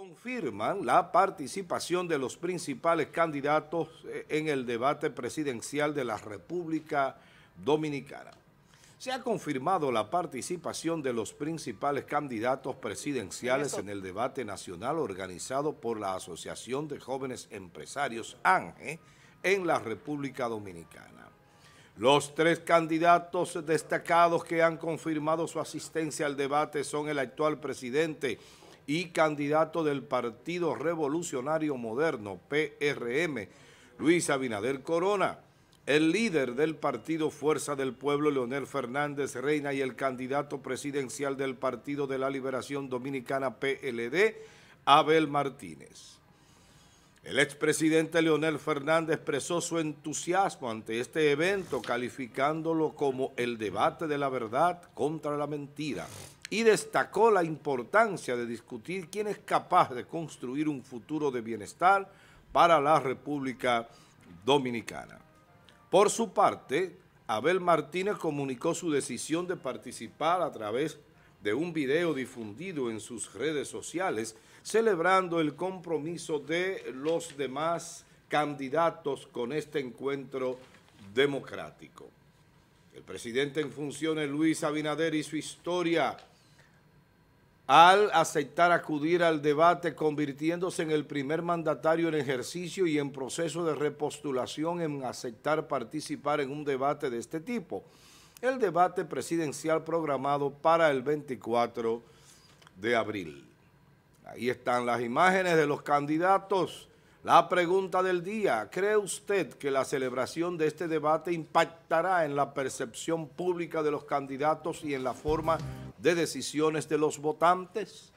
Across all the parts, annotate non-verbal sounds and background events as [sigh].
Confirman la participación de los principales candidatos eh, en el debate presidencial de la República Dominicana. Se ha confirmado la participación de los principales candidatos presidenciales en el debate nacional organizado por la Asociación de Jóvenes Empresarios ANGE en la República Dominicana. Los tres candidatos destacados que han confirmado su asistencia al debate son el actual presidente y candidato del Partido Revolucionario Moderno, PRM, Luis Abinader Corona, el líder del partido Fuerza del Pueblo, Leonel Fernández Reina, y el candidato presidencial del Partido de la Liberación Dominicana, PLD, Abel Martínez. El expresidente Leonel Fernández expresó su entusiasmo ante este evento, calificándolo como el debate de la verdad contra la mentira y destacó la importancia de discutir quién es capaz de construir un futuro de bienestar para la República Dominicana. Por su parte, Abel Martínez comunicó su decisión de participar a través de un video difundido en sus redes sociales, celebrando el compromiso de los demás candidatos con este encuentro democrático. El presidente en funciones, Luis Abinader, y su historia al aceptar acudir al debate convirtiéndose en el primer mandatario en ejercicio y en proceso de repostulación en aceptar participar en un debate de este tipo. El debate presidencial programado para el 24 de abril. Ahí están las imágenes de los candidatos. La pregunta del día, ¿cree usted que la celebración de este debate impactará en la percepción pública de los candidatos y en la forma de decisiones de los votantes.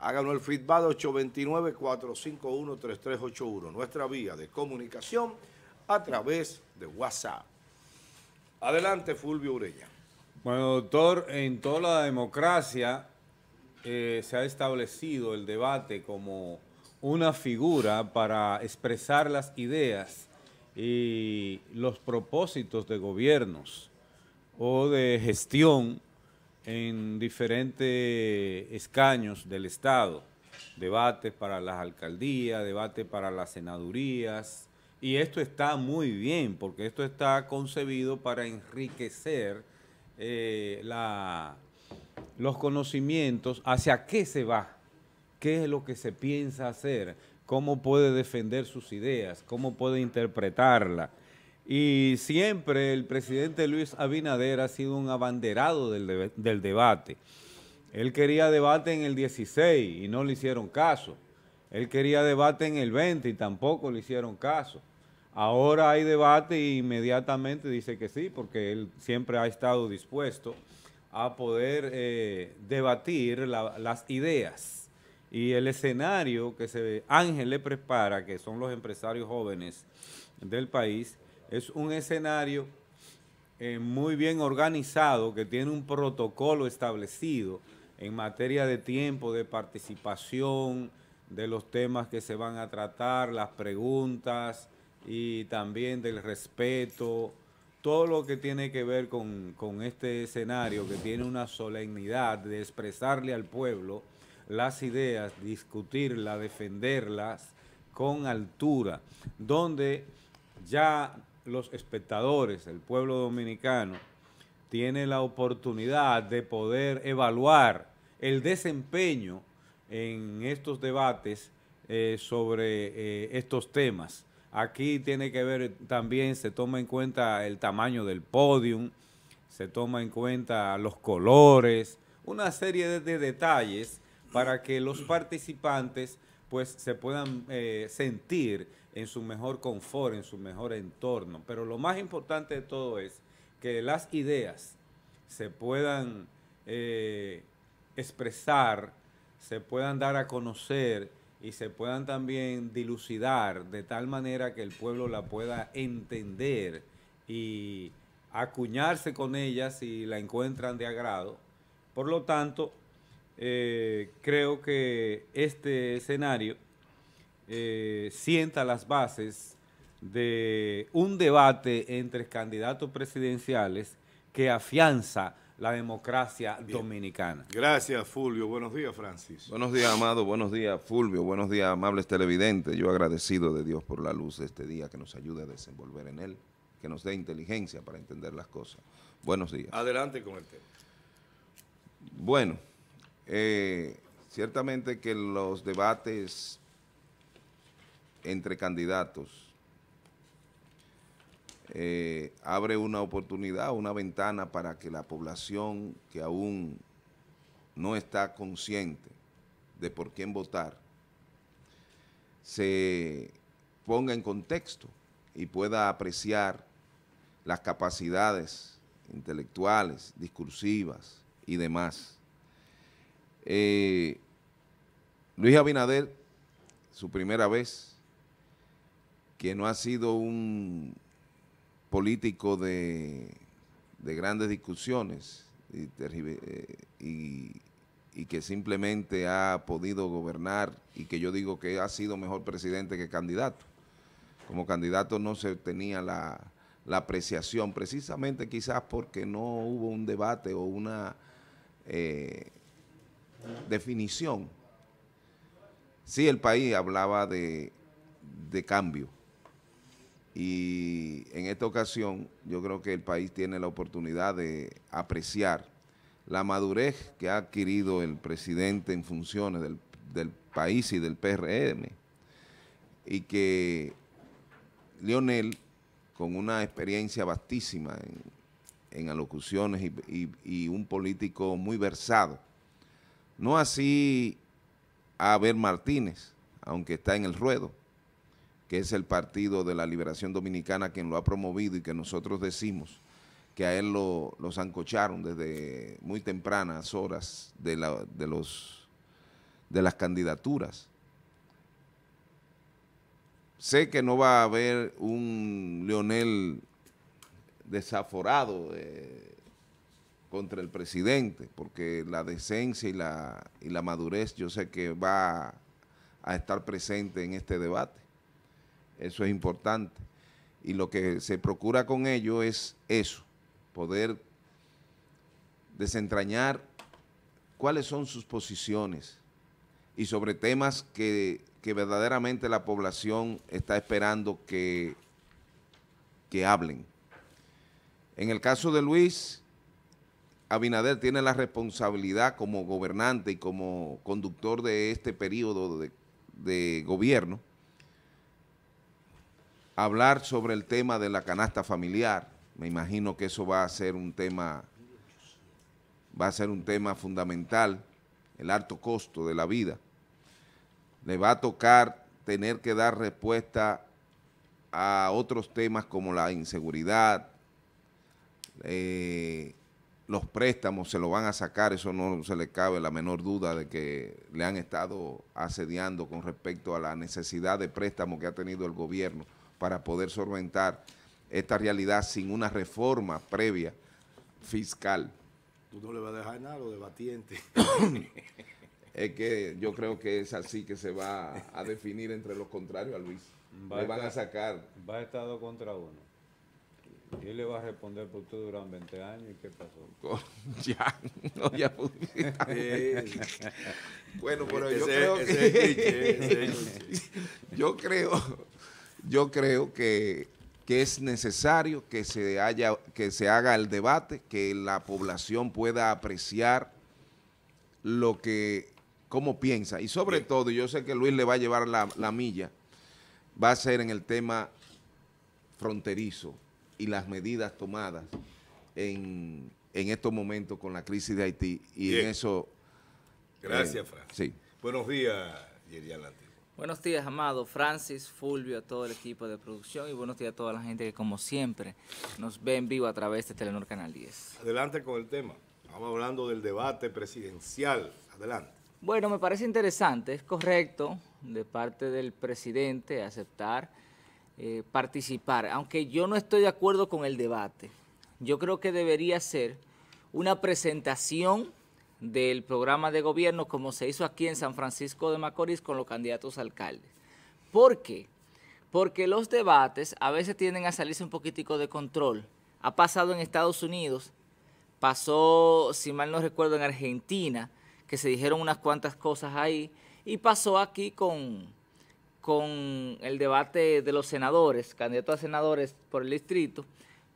Háganos el feedback 829-451-3381, nuestra vía de comunicación a través de WhatsApp. Adelante, Fulvio Ureña. Bueno, doctor, en toda la democracia eh, se ha establecido el debate como una figura para expresar las ideas y los propósitos de gobiernos o de gestión en diferentes escaños del Estado, debates para las alcaldías, debates para las senadurías, y esto está muy bien, porque esto está concebido para enriquecer eh, la, los conocimientos hacia qué se va, qué es lo que se piensa hacer, cómo puede defender sus ideas, cómo puede interpretarla, y siempre el presidente Luis Abinader ha sido un abanderado del, del debate. Él quería debate en el 16 y no le hicieron caso. Él quería debate en el 20 y tampoco le hicieron caso. Ahora hay debate y e inmediatamente dice que sí, porque él siempre ha estado dispuesto a poder eh, debatir las ideas y el escenario que se Ángel le prepara, que son los empresarios jóvenes del país, es un escenario eh, muy bien organizado que tiene un protocolo establecido en materia de tiempo, de participación, de los temas que se van a tratar, las preguntas y también del respeto, todo lo que tiene que ver con, con este escenario que tiene una solemnidad de expresarle al pueblo las ideas, discutirlas, defenderlas con altura, donde ya los espectadores, el pueblo dominicano, tiene la oportunidad de poder evaluar el desempeño en estos debates eh, sobre eh, estos temas. Aquí tiene que ver también, se toma en cuenta el tamaño del podio se toma en cuenta los colores, una serie de, detalles para que los participantes pues se puedan eh, sentir en su mejor confort, en su mejor entorno. Pero lo más importante de todo es que las ideas se puedan eh, expresar, se puedan dar a conocer y se puedan también dilucidar de tal manera que el pueblo la pueda entender y acuñarse con ellas si la encuentran de agrado. Por lo tanto, eh, creo que este escenario eh, sienta las bases de un debate entre candidatos presidenciales que afianza la democracia dominicana. Gracias, Fulvio. Buenos días, Francis. Buenos días, Amado. Buenos días, Fulvio. Buenos días, amables televidentes. Yo agradecido de Dios por la luz de este día que nos ayude a desenvolver en él, que nos dé inteligencia para entender las cosas. Buenos días. Adelante con el tema. Bueno, eh, ciertamente que los debates entre candidatos eh, abre una oportunidad, una ventana para que la población que aún no está consciente de por quién votar, se ponga en contexto y pueda apreciar las capacidades intelectuales, discursivas y demás. Eh, Luis Abinader, su primera vez, que no ha sido un político de, grandes discusiones eh, y, que simplemente ha podido gobernar y que yo digo que ha sido mejor presidente que candidato. Como candidato no se tenía la, apreciación, precisamente quizás porque no hubo un debate o una eh, definición. Sí, el país hablaba de cambio y en esta ocasión yo creo que el país tiene la oportunidad de apreciar la madurez que ha adquirido el presidente en funciones del, país y del PRM. Y que Lionel, con una experiencia vastísima en, alocuciones y, un político muy versado, no así a ver Martínez, aunque está en el ruedo que es el Partido de la Liberación Dominicana quien lo ha promovido y que nosotros decimos que a él lo, lo zancocharon desde muy tempranas horas de, de, los, de las candidaturas. Sé que no va a haber un Leonel desaforado eh, contra el presidente, porque la decencia y la, y la madurez yo sé que va a estar presente en este debate. Eso es importante. Y lo que se procura con ello es eso, poder desentrañar cuáles son sus posiciones y sobre temas que, verdaderamente la población está esperando que, que hablen. En el caso de Luis, Abinader tiene la responsabilidad como gobernante y como conductor de este periodo de gobierno hablar sobre el tema de la canasta familiar. Me imagino que eso va a ser un tema, va a ser un tema fundamental, el alto costo de la vida. Le va a tocar tener que dar respuesta a otros temas como la inseguridad, eh, los préstamos se lo van a sacar, eso no se le cabe la menor duda de que le han estado asediando con respecto a la necesidad de préstamo que ha tenido el gobierno para poder solventar esta realidad sin una reforma previa fiscal. Tú no le vas a dejar nada a los es que yo creo que es así que se va a definir entre los contrarios a Luis. le van a, sacar. Va a estar dos contra uno. Y le va a responder por tú durante 20 años y qué pasó. [laughs] ya, no, ya Bueno, pero yo creo que. yo creo yo creo que, es necesario que se, haya, que se haga el debate, que la población pueda apreciar lo que, cómo piensa. Y sobre todo, yo sé que Luis le va a llevar la, milla, va a ser en el tema fronterizo y las medidas tomadas en, estos momentos con la crisis de Haití. Y en eso... Gracias, eh, Fran. Buenos días, Yerian Buenos días, amado Francis, Fulvio, a todo el equipo de producción y buenos días a toda la gente que, como siempre, nos ve en vivo a través de Telenor Canal 10. Adelante con el tema. vamos hablando del debate presidencial. Adelante. Bueno, me parece interesante, es correcto de parte del presidente aceptar eh, participar, aunque yo no estoy de acuerdo con el debate. Yo creo que debería ser una presentación del programa de gobierno como se hizo aquí en San Francisco de Macorís con los candidatos alcaldes. ¿Por qué? Porque los debates a veces tienden a salirse un poquitico de control. Ha pasado en Estados Unidos, pasó, si mal no recuerdo, en Argentina, que se dijeron unas cuantas cosas ahí, y pasó aquí con, con el debate de los senadores, candidatos a senadores por el distrito,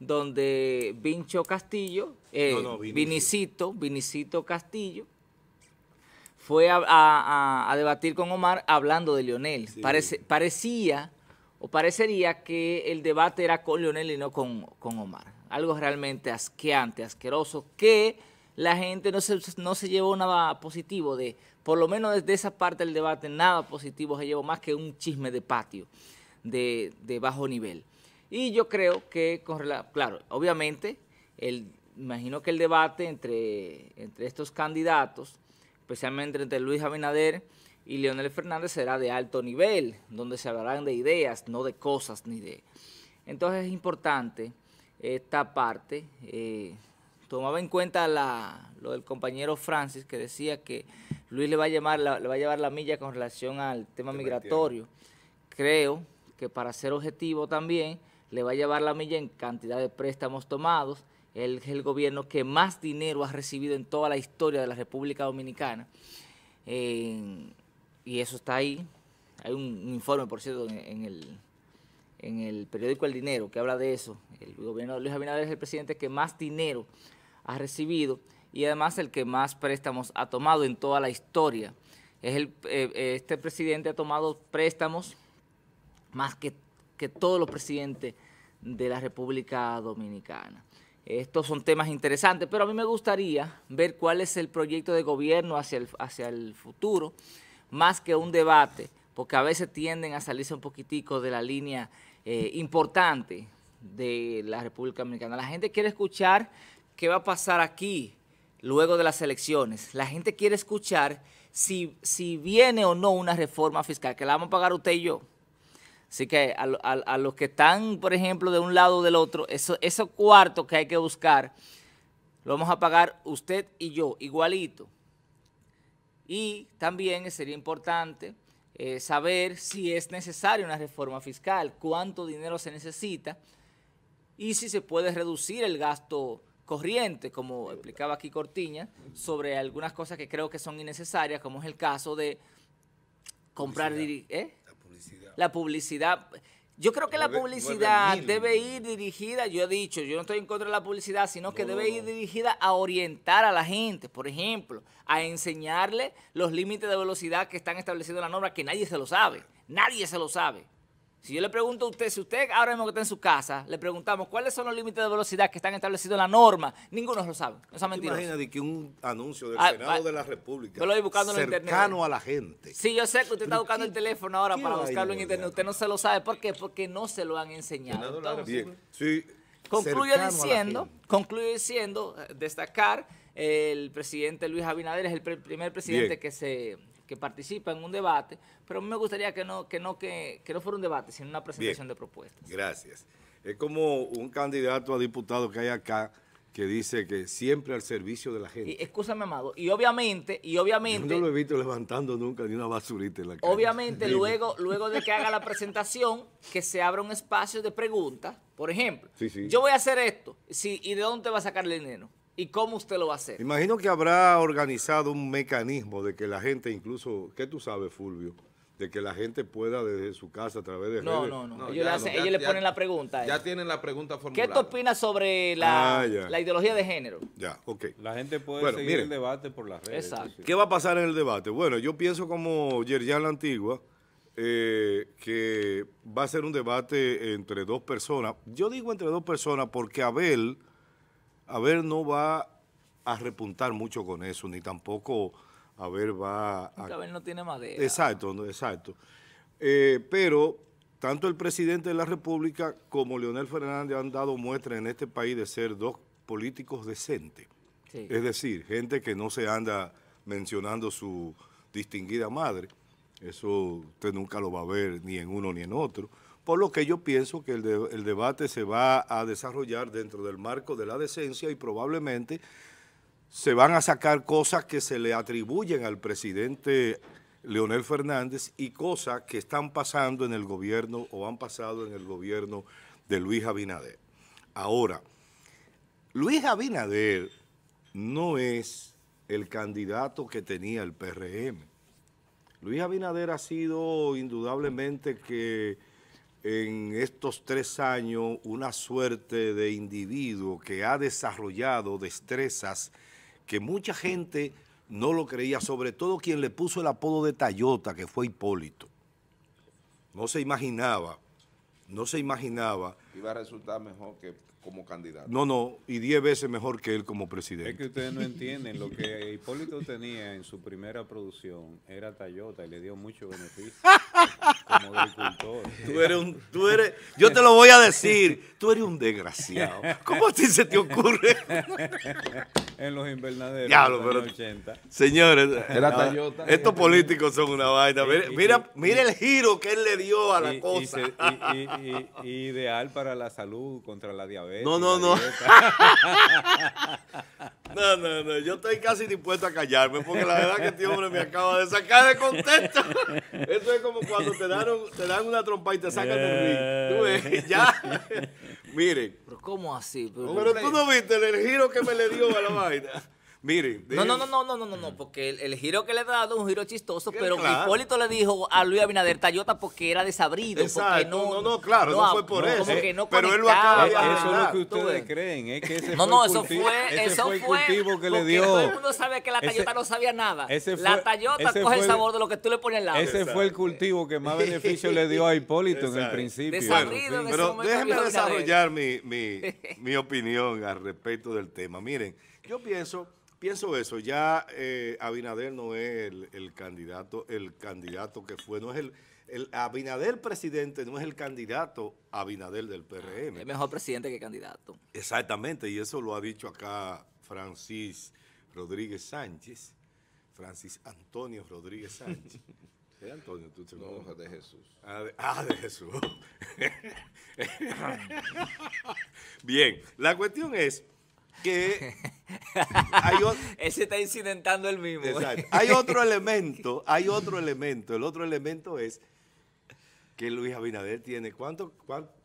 donde Vincho Castillo, eh, Vinicito. Vinicito, Castillo, fue a, debatir con Omar hablando de Lionel. parecía o parecería que el debate era con Lionel y no con, Omar. Algo realmente asqueante, asqueroso, que la gente no se, llevó nada positivo de, por lo menos desde esa parte del debate, nada positivo se llevó más que un chisme de patio de bajo nivel. Y yo creo que, claro, obviamente, el, imagino que el debate entre, entre estos candidatos, especialmente entre Luis Abinader y Leonel Fernández, será de alto nivel, donde se hablarán de ideas, no de cosas ni de... Entonces es importante esta parte. Eh, tomaba en cuenta lo del compañero Francis, que decía que Luis le va a, llamar, le va a llevar la milla con relación al tema migratorio. Creo que para ser objetivo también le va a llevar la milla en cantidad de préstamos tomados. Él es el gobierno que más dinero ha recibido en toda la historia de la República Dominicana. Eh, y eso está ahí. Hay un, informe, por cierto, en, el, periódico El Dinero que habla de eso. El gobierno de Luis Abinader es el presidente que más dinero ha recibido y además el que más préstamos ha tomado en toda la historia. Es eh, este presidente ha tomado préstamos más que que todos los presidentes de la República Dominicana. Estos son temas interesantes, pero a mí me gustaría ver cuál es el proyecto de gobierno hacia el, hacia el futuro, más que un debate, porque a veces tienden a salirse un poquitico de la línea eh, importante de la República Dominicana. La gente quiere escuchar qué va a pasar aquí luego de las elecciones. La gente quiere escuchar si, si viene o no una reforma fiscal, que la vamos a pagar usted y yo. Así que a, los que están, por ejemplo, de un lado o del otro, eso, cuarto cuartos que hay que buscar, lo vamos a pagar usted y yo, igualito. Y también sería importante eh, saber si es necesaria una reforma fiscal, cuánto dinero se necesita y si se puede reducir el gasto corriente, como explicaba aquí Cortiña, sobre algunas cosas que creo que son innecesarias, como es el caso de comprar... La publicidad. Yo creo que la publicidad debe ir dirigida, yo he dicho, yo no estoy en contra de la publicidad, sino que debe ir dirigida a orientar a la gente, por ejemplo, a enseñarle los límites de velocidad que están establecidos en la norma, que nadie se lo sabe, nadie se lo sabe. Si yo le pregunto a usted, si usted ahora mismo que está en su casa, le preguntamos cuáles son los límites de velocidad que están establecidos en la norma, ninguno lo sabe. No es mentira. Imagínate que un anuncio del ah, Senado ah, de la República yo lo a la gente. Sí, yo sé que usted está buscando el teléfono ahora para buscarlo en internet. Usted no se lo sabe. ¿Por qué? Porque no se lo han enseñado. concluyo diciendo, diciendo, eh, destacar, el presidente Luis Abinader es el primer presidente que se que participa en un debate, pero a mí me gustaría que no, que no, que, no fuera un debate, sino una presentación de propuestas. Gracias. Es como un candidato a diputado que hay acá que dice que siempre al servicio de la gente. Y, escúchame, Amado, y obviamente, y obviamente... Yo no lo he visto levantando nunca ni una basurita en la calle. Obviamente, luego, luego de que haga la presentación, que se abra un espacio de preguntas, por ejemplo, yo voy a hacer esto, ¿y de dónde va a sacar el dinero? ¿Y cómo usted lo va a hacer? Imagino que habrá organizado un mecanismo de que la gente, incluso, ¿qué tú sabes, Fulvio? De que la gente pueda desde su casa a través de redes. No, no, no. Ellos, le, ponen la pregunta. Eh. Ya tienen la pregunta formulada. ¿Qué tú opinas sobre ah, la, ideología de género? Ya, ok. La gente puede seguir el debate por las redes. Exacto. ¿Qué va a pasar en el debate? Bueno, yo pienso como Yerian la Antigua, eh, que va a ser un debate entre dos personas. Yo digo entre dos personas porque Abel... A ver, no va a repuntar mucho con eso, ni tampoco a ver, va a... A ver, no tiene madera. Exacto, exacto. Eh, pero tanto el presidente de la República como Leonel Fernández han dado muestra en este país de ser dos políticos decentes. Es decir, gente que no se anda mencionando su distinguida madre. Eso usted nunca lo va a ver ni en uno ni en otro. Por lo que yo pienso que el, debate se va a desarrollar dentro del marco de la decencia y probablemente se van a sacar cosas que se le atribuyen al presidente Leonel Fernández y cosas que están pasando en el gobierno o han pasado en el gobierno de Luis Abinader. Ahora, Luis Abinader no es el candidato que tenía el PRM. Luis Abinader ha sido indudablemente que en estos tres años una suerte de individuo que ha desarrollado destrezas que mucha gente no lo creía, sobre todo quien le puso el apodo de Tayota, que fue Hipólito. No se imaginaba, no se imaginaba. Iba a resultar mejor que como candidato. No, no, y diez veces mejor que él como presidente. Es que ustedes no [laughs] entienden, lo que Hipólito tenía en su primera producción era Toyota y le dio mucho beneficio como agricultor. Tú eres un, tú eres, yo te lo voy a decir, tú eres un desgraciado. ¿Cómo a ti se te ocurre? [laughs] en los invernaderos. en los 80. Señores, estos políticos son una vaina. mira, mira, el giro que él le dio a la cosa. ideal para la salud, contra la diabetes. No, no, no. [laughs] no, no, no. Yo estoy casi dispuesto a callarme porque la verdad que este hombre me acaba de sacar de contexto. [laughs] Eso es como cuando te, dan, te dan una trompa y te sacan del ring. Tú ves, ya. [laughs] Miren. ¿Cómo así? Pero, tú no viste el giro que me le dio a la vaina. Miren. No, no, no, no, no, no, no, porque el, giro que le ha dado es un giro chistoso, pero Hipólito le dijo a Luis Abinader Tayota porque era desabrido. porque No, no, no, claro, no, fue por eso. pero él lo acaba eh, Eso es lo que ustedes creen, es eh, que ese no, no, eso fue, eso fue el cultivo que le dio. Todo el mundo sabe que la Tayota no sabía nada. la Tayota coge el sabor de lo que tú le pones al lado. Ese fue el cultivo que más beneficio le dio a Hipólito en el principio. Desabrido en ese Pero déjenme desarrollar mi opinión al respecto del tema. Miren. Yo pienso, pienso eso. Ya eh, Abinader no es el, candidato, el candidato que fue, no es el, Abinader presidente, no es el candidato Abinader del PRM. Es mejor presidente que candidato. Exactamente, y eso lo ha dicho acá Francis Rodríguez Sánchez, Francis Antonio Rodríguez Sánchez. [laughs] ¿Qué Antonio? ¿Tú te no, de Jesús. ah, de Jesús. Ah, [laughs] Bien, la cuestión es que [laughs] hay ese está incidentando el mismo. Hay otro elemento, hay otro elemento. El otro elemento es que Luis Abinader tiene. ¿Cuánto,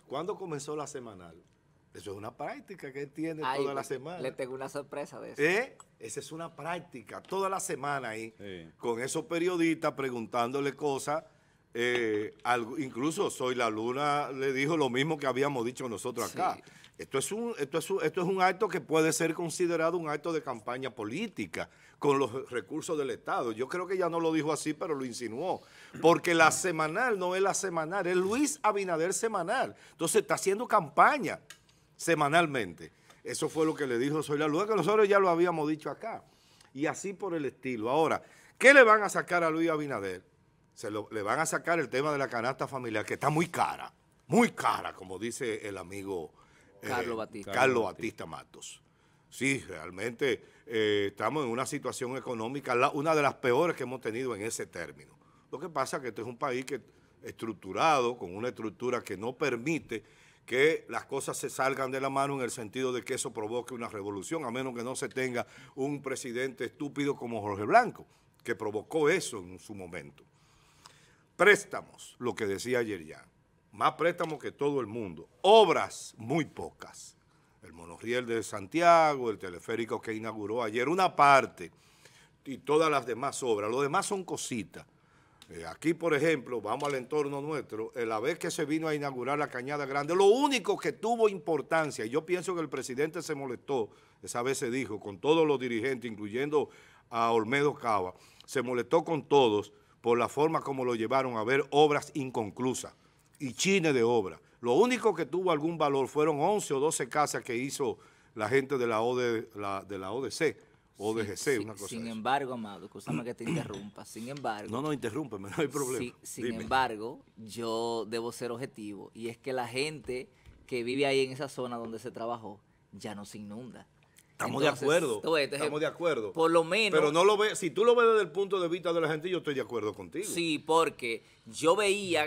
¿Cuándo comenzó la semanal? Eso es una práctica que él tiene toda la semana. Le tengo una sorpresa de eso. ¿Eh? Esa es una práctica, toda la semana ahí, con esos periodistas preguntándole cosas eh, incluso Soy la Luna le dijo lo mismo que habíamos dicho nosotros acá. Esto, es un, esto, esto es un acto que puede ser considerado un acto de campaña política con los recursos del Estado. Yo creo que ya no lo dijo así, pero lo insinuó. Porque la semanal no es la semanal, es Luis Abinader semanal. Entonces está haciendo campaña semanalmente. Eso fue lo que le dijo Soy la Luna, que nosotros ya lo habíamos dicho acá. Y así por el estilo. Ahora, ¿qué le van a sacar a Luis Abinader? le van a sacar el tema de la canasta familiar, que está muy cara, muy cara, como dice el amigo eh, Carlos Batista, Matos. Sí, realmente eh, estamos en una situación económica, una de las peores que hemos tenido en ese término. Lo que pasa es que este es un país que estructurado, con una estructura que no permite que las cosas se salgan de la mano en el sentido de que eso provoque una revolución, a menos que no se tenga un presidente estúpido como Jorge Blanco, que provocó eso en su momento préstamos, lo que decía ayer ya, más préstamos que todo el mundo, obras muy pocas, el monorriel de Santiago, el teleférico que inauguró ayer, una parte, y todas las demás obras, lo demás son cositas. Eh, aquí, por ejemplo, vamos al entorno nuestro, eh, la vez que se vino a inaugurar la Cañada Grande, lo único que tuvo importancia, y yo pienso que el presidente se molestó, esa vez se dijo, con todos los dirigentes, incluyendo a Olmedo Cava, se molestó con todos, por la forma como lo llevaron a ver obras inconclusas y chines de obra. Lo único que tuvo algún valor fueron 11 o 12 casas que hizo la gente de la, de la ODC, ODGC, una Sin embargo, Amado, escúchame que te interrumpa, sin embargo... No, no, interrúmpeme, no hay problema. sin embargo, yo debo ser objetivo y es que la gente que vive ahí en esa zona donde se trabajó ya no se inunda. Estamos de acuerdo. estamos de acuerdo. Por lo menos. Pero no lo ve, si tú lo ves desde el punto de vista de la gente, yo estoy de acuerdo contigo. Sí, porque yo veía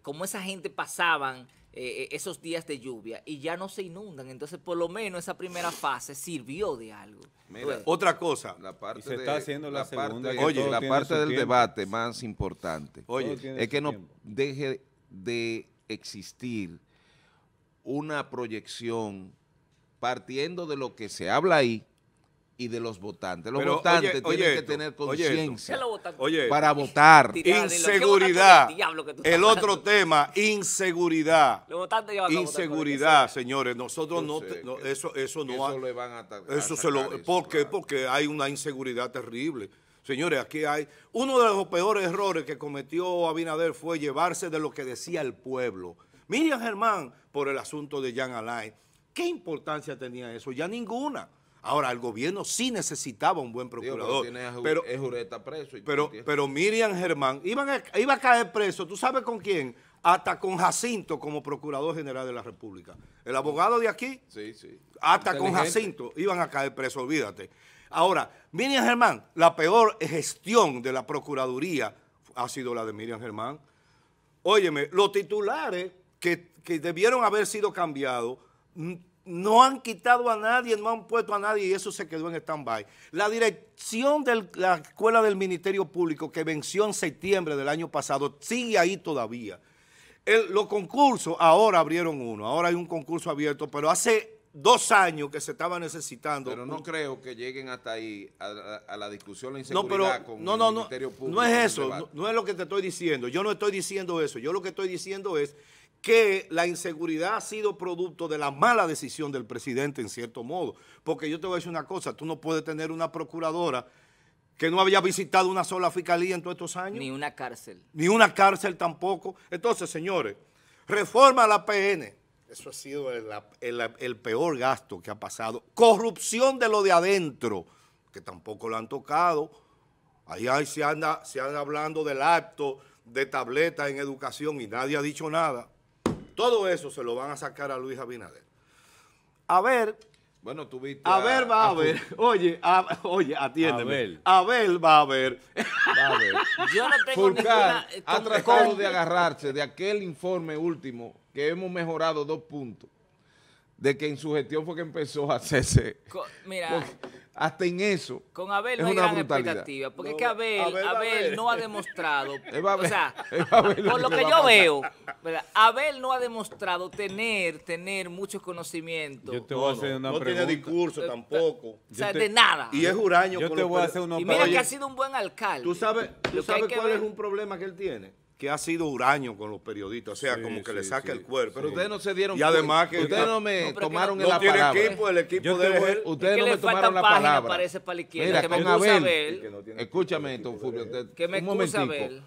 cómo esa gente pasaban eh, eh, esos días de lluvia y ya no se inundan. Entonces, por lo menos esa primera fase sirvió de algo. otra cosa. se está haciendo la, segunda. Parte, oye, la parte del debate más importante. Oye, es que no deje de existir una proyección partiendo de lo que se habla ahí y de los votantes. Los votantes tienen que tener conciencia para votar. Inseguridad. El otro tema, inseguridad. inseguridad, señores. Nosotros no, eso, eso no. Eso ¿Por qué? Porque hay una inseguridad terrible. Señores, aquí hay... Uno de los peores errores que cometió Abinader fue llevarse de lo que decía el pueblo. Miriam Germán, por el asunto de Jean Alain, ¿Qué importancia tenía eso? Ya ninguna. Ahora, el gobierno sí necesitaba un buen procurador. pero, Miriam Germán iba a caer preso, ¿tú sabes con quién? Hasta con Jacinto como Procurador General de la República. El abogado de aquí, sí, sí. hasta con Jacinto, iban a caer preso, olvídate. Ahora, Miriam Germán, la peor gestión de la Procuraduría ha sido la de Miriam Germán. Óyeme, los titulares que, que debieron haber sido cambiados no han quitado a nadie, no han puesto a nadie y eso se quedó en stand-by. La dirección de la Escuela del Ministerio Público que venció en septiembre del año pasado sigue ahí todavía. los concursos, ahora abrieron uno, ahora hay un concurso abierto, pero hace dos años que se estaba necesitando. Pero no creo que lleguen hasta ahí a, la discusión, la inseguridad con no, el Ministerio Público. No es eso, no es lo que te estoy diciendo. Yo no estoy diciendo eso. Yo lo que estoy diciendo es que la inseguridad ha sido producto de la mala decisión del presidente, en cierto modo. Porque yo te voy a decir una cosa, tú no puedes tener una procuradora que no había visitado una sola fiscalía en todos estos años. Ni una cárcel. Ni una cárcel tampoco. Entonces, señores, reforma a la PN. Eso ha sido el, peor gasto que ha pasado. Corrupción de lo de adentro, que tampoco lo han tocado. ahí se anda, se anda hablando del acto de tableta en educación y nadie ha dicho nada. Todo eso se lo van a sacar a Luis Abinader. A ver. Bueno, tú viste. A, ver, va a, ver. [laughs] Oye, oye, atiéndeme. A ver. va a ver. Va a ver. [laughs] Yo no tengo ninguna, ha tratado de agarrarse de aquel informe último que hemos mejorado dos puntos de que en su gestión fue que empezó a hacerse. mira hasta en eso. Con Abel no hay una gran expectativa, porque es que Abel, Abel, no ha demostrado, [laughs] o sea, [laughs] por lo que yo veo, Abel no ha demostrado tener, tener muchos conocimientos. no, tiene discurso eh, tampoco. de nada. Y es huraño. Yo te voy a hacer una Y mira que ha sido un buen alcalde. Tú sabes, tú sabes cuál es un problema que él tiene que ha sido huraño con los periodistas, o sea, como que le saca el cuerpo. Pero ustedes no se dieron y además que ustedes no me tomaron la palabra. tiene equipo, el equipo de Abel. Ustedes no me tomaron la palabra. Parece para Mira, que me Abel. Escúchame esto, Fulvio, ¿Qué me excusa Abel.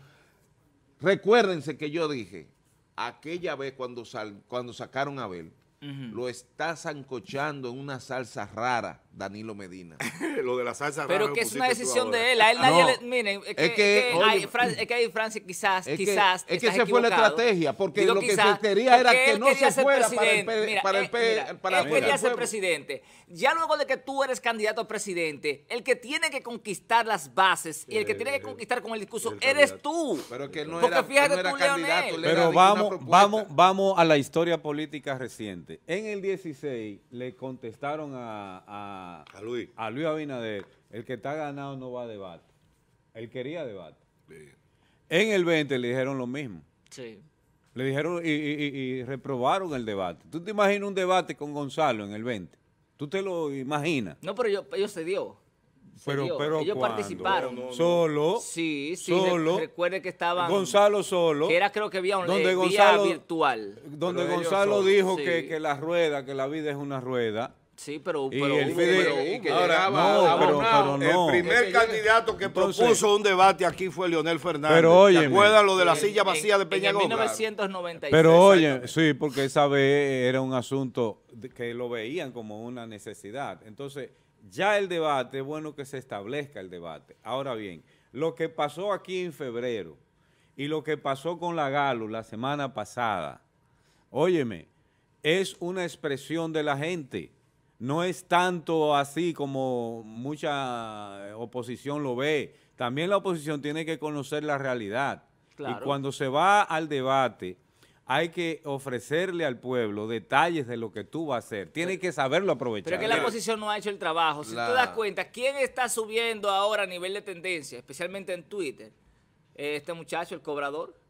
Recuérdense que yo dije, aquella vez cuando, cuando sacaron a Abel, lo está zancochando en una salsa rara Danilo Medina. [laughs] lo de la salsa Pero que es una decisión de él. A él nadie le, miren, es que, es que, hay, quizás, es quizás. Que, es fue la estrategia, porque lo que se quería era que no se fuera para el P, para el, eh, ser presidente. Ya luego de que tú eres candidato a presidente, el que tiene que conquistar las bases y el que tiene que conquistar con el discurso eres tú. Pero que no porque era, fíjate candidato. Pero vamos, vamos, vamos a la historia política reciente. En el 16 le contestaron a a, Luis. Abinader, el que está ganado no va a debate. Él quería debate. En el 20 le dijeron lo mismo. Sí. Le dijeron y, reprobaron el debate. ¿Tú te imaginas un debate con Gonzalo en el 20? ¿Tú te lo imaginas? No, pero yo, ellos se dio. pero, pero ellos participaron. solo. Sí, sí. Solo. Recuerde que estaban. Gonzalo solo. Que era creo que había donde Gonzalo, virtual. Donde Gonzalo dijo que la rueda, que la vida es una rueda Sí, pero, pero, el, el primer candidato que propuso un debate aquí fue Leonel Fernández. Pero oye, lo de la eh, silla vacía de Peña Pero oye, sí, porque esa vez era un asunto que lo veían como una necesidad. Entonces, ya el debate, bueno que se establezca el debate. Ahora bien, lo que pasó aquí en febrero y lo que pasó con la Galo la semana pasada, óyeme, es una expresión de la gente no es tanto así como mucha eh, oposición lo ve. También la oposición tiene que conocer la realidad. Y cuando se va al debate, hay que ofrecerle al pueblo detalles de lo que tú vas a hacer. Tiene que saberlo aprovechar. Pero es que la oposición no ha hecho el trabajo. Si tú das cuenta, ¿quién está subiendo ahora a nivel de tendencia, especialmente en Twitter? Este muchacho, el cobrador.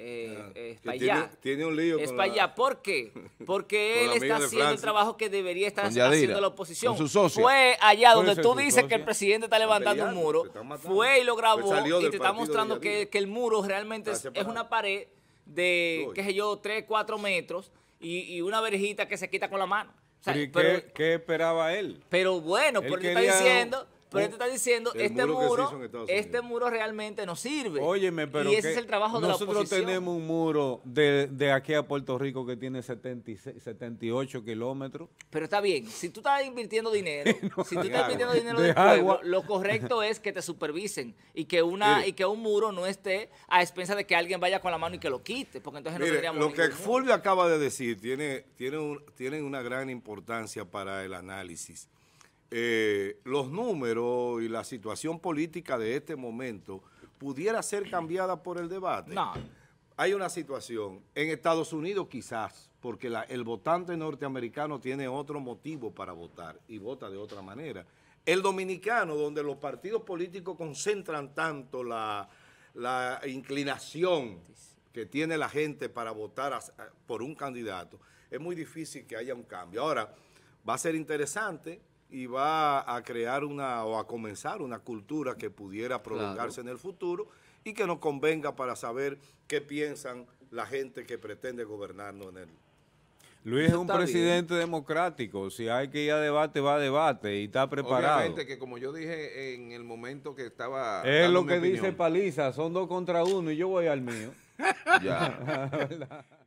Eh, ah, eh, es para allá. Tiene, un lío. para allá. ¿Por qué? [laughs] Porque él está haciendo el trabajo que debería estar haciendo la oposición. fue allá donde tú dices que el presidente está levantando un muro. Fue y lo pues grabó y te está mostrando que, el muro realmente es, una pared de, qué sé yo, 3, 4 metros y, una verjita que se quita con la mano. ¿qué, esperaba él? Pero bueno, porque está diciendo pero él te oh, está diciendo, este muro, este muro realmente no sirve. Óyeme, pero. Y el trabajo Nosotros tenemos un muro de, aquí a Puerto Rico que tiene 78 kilómetros. Pero está bien, si tú estás invirtiendo dinero, [laughs] si tú estás invirtiendo dinero del lo correcto es que te supervisen y que una y que un muro no esté a expensas de que alguien vaya con la mano y que lo quite, porque entonces no tendríamos. Lo que Fulvio acaba de decir tiene, tiene una gran importancia para el análisis. Eh, los números y la situación política de este momento pudiera ser cambiada por el debate. No. Hay una situación, en Estados Unidos quizás, porque el votante norteamericano tiene otro motivo para votar y vota de otra manera. El dominicano, donde los partidos políticos concentran tanto la, inclinación que tiene la gente para votar por un candidato, es muy difícil que haya un cambio. Ahora, va a ser interesante y va a crear una o a comenzar una cultura que pudiera prolongarse en el futuro y que nos convenga para saber qué piensan la gente que pretende gobernarnos en él. Luis es un presidente democrático, si hay que ir a debate, va a debate y está preparado. Obviamente que como yo dije en el momento que estaba... Es lo que dice Paliza, son dos contra uno y yo voy al mío. [laughs] ya. [laughs]